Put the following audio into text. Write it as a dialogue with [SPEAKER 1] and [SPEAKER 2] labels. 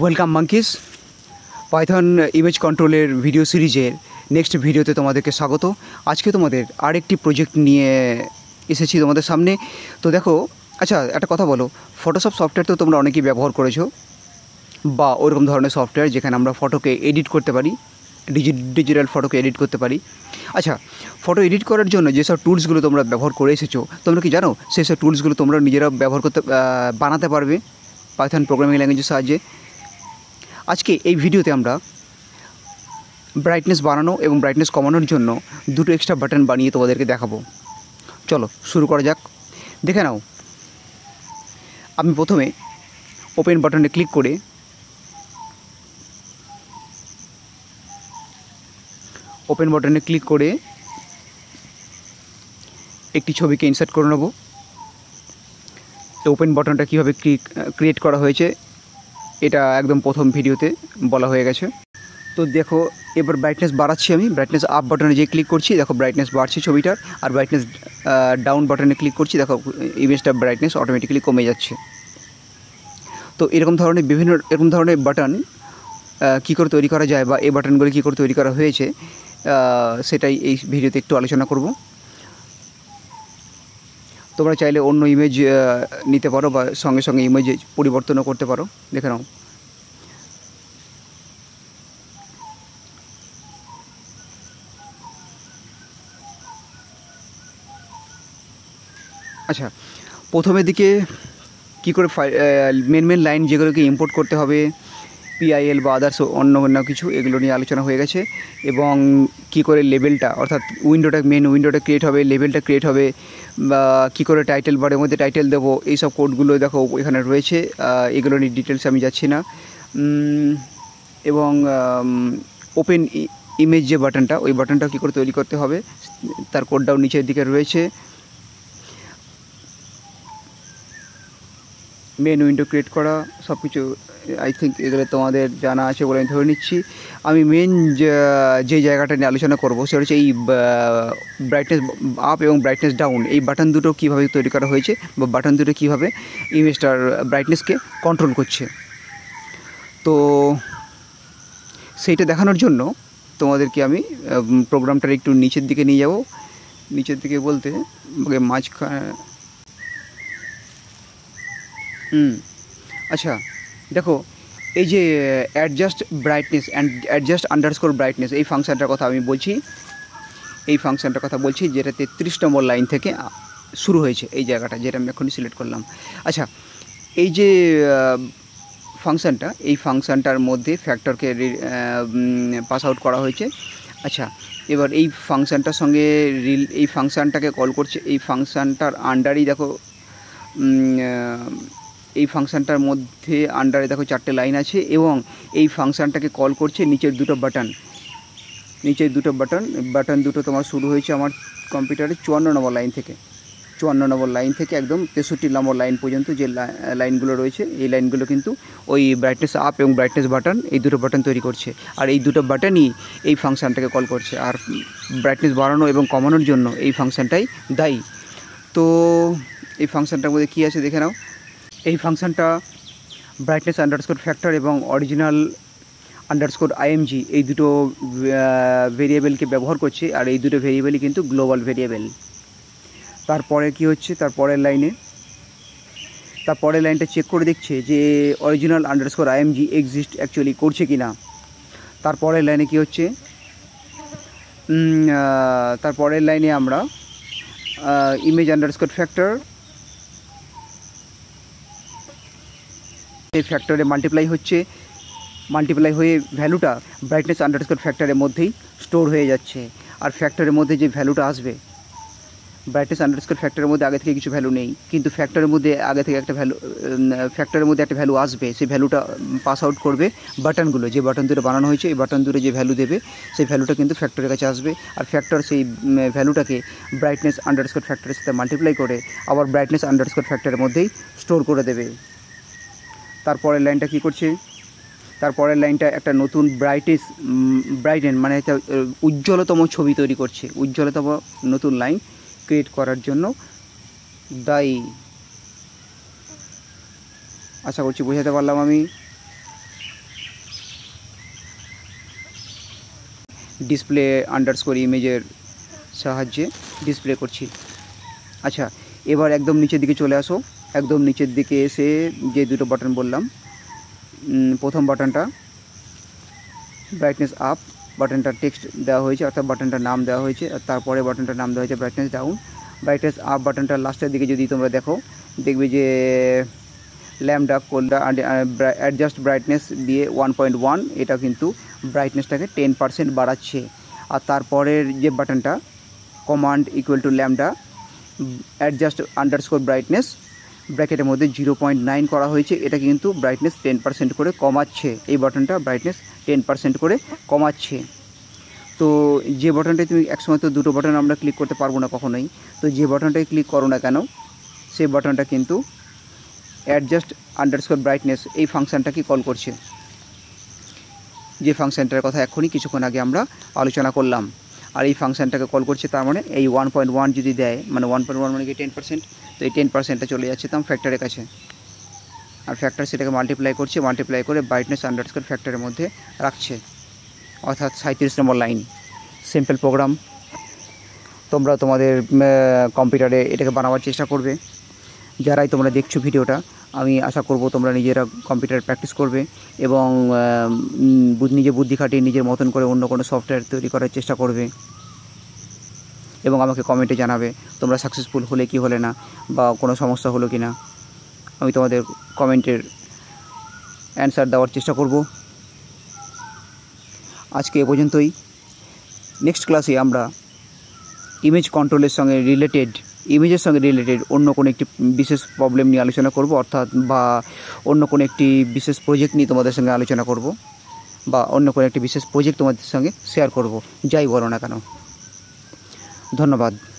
[SPEAKER 1] welcome monkeys Python image কন্ট্রোলের video সিরিজের next ভিডিওতে তোমাদেরকে স্বাগত আজকে তোমাদের আরেকটি প্রজেক্ট নিয়ে এসেছি তোমাদের সামনে তো দেখো আচ্ছা একটা কথা বলো ফটোশপ সফটওয়্যার তো তোমরা অনেকেই ব্যবহার করেছো বা ওরকম ধরনের সফটওয়্যার যেখানে আমরা ফটোকে এডিট করতে পারি ডিজি ডিজিটাল ফটোকে এডিট করতে পারি আচ্ছা ফটো এডিট করার জন্য যেসব টুলসগুলো তোমরা ব্যবহার করে এসেছো তোমরা কি জানো সেই সব টুলসগুলো তোমরা নিজেরা ব্যবহার করতে বানাতে পারবে পাইথন প্রোগ্রামিং ল্যাঙ্গুয়েজের সাহায্যে আজকে এই ভিডিওতে আমরা ব্রাইটনেস বাড়ানো এবং ব্রাইটনেস কমানোর জন্য দুটো এক্সট্রা বাটন বানিয়ে তোমাদেরকে দেখাবো চলো শুরু করা যাক দেখে নাও আমি প্রথমে ওপেন বাটনে ক্লিক করে ওপেন বাটনে ক্লিক করে একটি ছবিকে ইনসার্ট করে নেব ওপেন বাটনটা কীভাবে ক্রিয়েট করা হয়েছে এটা একদম প্রথম ভিডিওতে বলা হয়ে গেছে তো দেখো এবার ব্রাইটনেস বাড়াচ্ছি আমি ব্রাইটনেস আপ বাটনে যে ক্লিক করছি দেখো ব্রাইটনেস বাড়ছে ছবিটার আর ব্রাইটনেস ডাউন বাটনে ক্লিক করছি দেখো ইমেজটা ব্রাইটনেস অটোমেটিক্যালি কমে যাচ্ছে তো এরকম ধরনের বিভিন্ন এরকম ধরনের বাটন কি করে তৈরি করা যায় বা এই বাটনগুলি কী করে তৈরি করা হয়েছে সেটাই এই ভিডিওতে একটু আলোচনা করব তোমরা চাইলে অন্য ইমেজ নিতে পারো বা সঙ্গে সঙ্গে ইমেজ পরিবর্তনও করতে পারো দেখে নাও আচ্ছা প্রথমে দিকে কি করে মেন মেন লাইন যেগুলোকে ইম্পোর্ট করতে হবে পিআইএল বা আদার্স অন্য অন্য কিছু এগুলো নিয়ে আলোচনা হয়ে গেছে এবং কি করে লেভেলটা অর্থাৎ উইন্ডোটা মেন উইন্ডোটা ক্রিয়েট হবে লেভেলটা ক্রিয়েট হবে বা কী করে টাইটেল বারের মধ্যে টাইটেল দেবো এইসব কোডগুলো দেখো এখানে রয়েছে এগুলো নিয়ে ডিটেলস আমি যাচ্ছি না এবং ওপেন ইমেজ যে বাটনটা ওই বাটনটা কী করে তৈরি করতে হবে তার কোডটাও নিচের দিকে রয়েছে মেন উইন্ডো ক্রিয়েট করা সব কিছু আই থিঙ্ক এগুলো তোমাদের জানা আছে বলে আমি ধরে নিচ্ছি আমি মেন যে জায়গাটা নিয়ে আলোচনা করবো সেটা হচ্ছে এই ব্রাইটনেস আপ এবং ব্রাইটনেস ডাউন এই বাটন দুটো কীভাবে তৈরি করা হয়েছে বা বাটন দুটো কীভাবে ইমেজটার ব্রাইটনেসকে কন্ট্রোল করছে তো সেইটা দেখানোর জন্য তোমাদেরকে আমি প্রোগ্রামটার একটু নিচের দিকে নিয়ে যাব নিচের দিকে বলতে মাঝখানে হুম আচ্ছা দেখো এই যে adjust brightness and adjust underscore brightness এই ফাংশানটার কথা আমি বলছি এই ফাংশানটার কথা বলছি যেটা তেত্রিশ নম্বর লাইন থেকে শুরু হয়েছে এই জায়গাটা যেটা আমি এখনই সিলেক্ট করলাম আচ্ছা এই যে ফাংশানটা এই ফাংশানটার মধ্যে ফ্যাক্টরকে পাস আউট করা হয়েছে আচ্ছা এবার এই ফাংশানটার সঙ্গে রিল এই ফাংশানটাকে কল করছে এই ফাংশানটার আন্ডারই দেখো এই ফাংশানটার মধ্যে আন্ডারে দেখো চারটে লাইন আছে এবং এই ফাংশানটাকে কল করছে নিচের দুটো বাটন নিচের দুটো বাটন বাটন দুটো তোমার শুরু হয়েছে আমার কম্পিউটারে চুয়ান্ন নম্বর লাইন থেকে চুয়ান্ন নম্বর লাইন থেকে একদম তেষট্টি নম্বর লাইন পর্যন্ত যে লাইনগুলো রয়েছে এই লাইনগুলো কিন্তু ওই ব্রাইটনেস আপ এবং ব্রাইটনেস বাটন এই দুটো বাটন তৈরি করছে আর এই দুটো বাটনই এই ফাংশানটাকে কল করছে আর ব্রাইটনেস বাড়ানো এবং কমানোর জন্য এই ফাংশানটাই দায়ী তো এই ফাংশানটার মধ্যে কী আছে দেখে নাও এই ফাংশানটা ব্রাইটনেস আন্ডারস্কোর ফ্যাক্টর এবং অরিজিনাল আন্ডারস্কোর আইএমজি এই দুটো ভেরিয়েবলকে ব্যবহার করছে আর এই দুটো ভেরিয়েবলই কিন্তু গ্লোবাল ভেরিয়েবল তারপরে কি হচ্ছে তারপরের লাইনে তারপরের লাইনটা চেক করে দেখছে যে original underscore IMG exist actually করছে কি না তারপরের লাইনে কি হচ্ছে তারপরের লাইনে আমরা ইমেজ আন্ডারস্কোর ফ্যাক্টর এই ফ্যাক্টরে মাল্টিপ্লাই হচ্ছে মাল্টিপ্লাই হয়ে ভ্যালুটা ব্রাইটনেস আন্ডারস্কোর ফ্যাক্টরের মধ্যেই স্টোর হয়ে যাচ্ছে আর ফ্যাক্টরের মধ্যে যে ভ্যালুটা আসবে ব্রাইটনেস আন্ডারস্কোর ফ্যাক্টরের মধ্যে আগে থেকে কিছু ভ্যালু নেই কিন্তু ফ্যাক্টরের মধ্যে আগে থেকে একটা ভ্যালু ফ্যাক্টরের মধ্যে একটা ভ্যালু আসবে সেই ভ্যালুটা পাস আউট করবে বাটনগুলো যে বাটন দুটো বানানো হয়েছে এই বাটন দুটো যে ভ্যালু দেবে সেই ভ্যালুটা কিন্তু ফ্যাক্টরের কাছে আসবে আর ফ্যাক্টর সেই ভ্যালুটাকে ব্রাইটনেস আন্ডারস্কোর ফ্যাক্টরের সাথে মাল্টিপ্লাই করে আবার ব্রাইটনেস আন্ডারস্কোর ফ্যাক্টরের মধ্যেই স্টোর করে দেবে তারপরের লাইনটা কি করছে তারপরের লাইনটা একটা নতুন ব্রাইটেস ব্রাইটেন মানে উজ্জ্বলতম ছবি তৈরি করছে উজ্জ্বলতম নতুন লাইন ক্রিয়েট করার জন্য দায়ী আশা করছি বোঝাতে পারলাম আমি ডিসপ্লে স্কোর ইমেজের সাহায্যে ডিসপ্লে করছি আচ্ছা এবার একদম নিচের দিকে চলে আসো একদম নিচের দিকে এসে যে দুটো বাটন বললাম প্রথম বাটনটা ব্রাইটনেস আপ বাটনটা টেক্সট দেওয়া হয়েছে অর্থাৎ বাটনটার নাম দেওয়া হয়েছে আর তারপরে বাটনটার নাম দেওয়া হয়েছে ব্রাইটনেস ডাউন ব্রাইটনেস আপ বাটনটা লাস্টের দিকে যদি তোমরা দেখো দেখবে যে ল্যামডা কোল্ডা অ্যাডজাস্ট ব্রাইটনেস দিয়ে ওয়ান পয়েন্ট ওয়ান এটা কিন্তু ব্রাইটনেসটাকে টেন পার্সেন্ট বাড়াচ্ছে আর তারপরের যে বাটনটা command equal to lambda adjust underscore brightness ব্র্যাকেটের মধ্যে জিরো পয়েন্ট নাইন করা হয়েছে এটা কিন্তু ব্রাইটনেস টেন পার্সেন্ট করে কমাচ্ছে এই বাটনটা ব্রাইটনেস টেন পার্সেন্ট করে কমাচ্ছে তো যে বাটনটায় তুমি একসময় তো দুটো বাটন আমরা ক্লিক করতে পারবো না কখনোই তো যে বাটনটায় ক্লিক করো না কেন সেই বাটনটা কিন্তু অ্যাডজাস্ট আন্ডারস্কোর ব্রাইটনেস এই ফাংশানটাকে কল করছে যে ফাংশানটার কথা এখনই কিছুক্ষণ আগে আমরা আলোচনা করলাম আর এই ফাংশানটাকে কল করছে তার মানে এই ওয়ান পয়েন্ট ওয়ান যদি দেয় মানে ওয়ান পয়েন্ট ওয়ান মানে কি টেন পার্সেন্ট তো এই টেন পার্সেন্টটা চলে যাচ্ছে তো ফ্যাক্টরের কাছে আর ফ্যাক্টর সেটাকে মাল্টিপ্লাই করছে মাল্টিপ্লাই করে ব্রাইটনেস আন্ডারস্কোর ফ্যাক্টরের মধ্যে রাখছে অর্থাৎ সাঁত্রিশ নম্বর লাইন সিম্পল প্রোগ্রাম তোমরা তোমাদের কম্পিউটারে এটাকে বানাবার চেষ্টা করবে যারাই তোমরা দেখছো ভিডিওটা আমি আশা করব তোমরা নিজেরা কম্পিউটার প্র্যাকটিস করবে এবং নিজে বুদ্ধি খাটিয়ে নিজের মতন করে অন্য কোনো সফটওয়্যার তৈরি করার চেষ্টা করবে এবং আমাকে কমেন্টে জানাবে তোমরা সাকসেসফুল হলে কি হলে না বা কোনো সমস্যা হলো কি না আমি তোমাদের কমেন্টের অ্যান্সার দেওয়ার চেষ্টা করব আজকে এ পর্যন্তই নেক্সট ক্লাসে আমরা ইমেজ কন্ট্রোলের সঙ্গে রিলেটেড ইমেজের সঙ্গে রিলেটেড অন্য কোনো একটি বিশেষ প্রবলেম নিয়ে আলোচনা করব অর্থাৎ বা অন্য কোনো একটি বিশেষ প্রজেক্ট নিয়ে তোমাদের সঙ্গে আলোচনা করব বা অন্য কোনো একটি বিশেষ প্রজেক্ট তোমাদের সঙ্গে শেয়ার করব যাই বলো না কেন ধন্যবাদ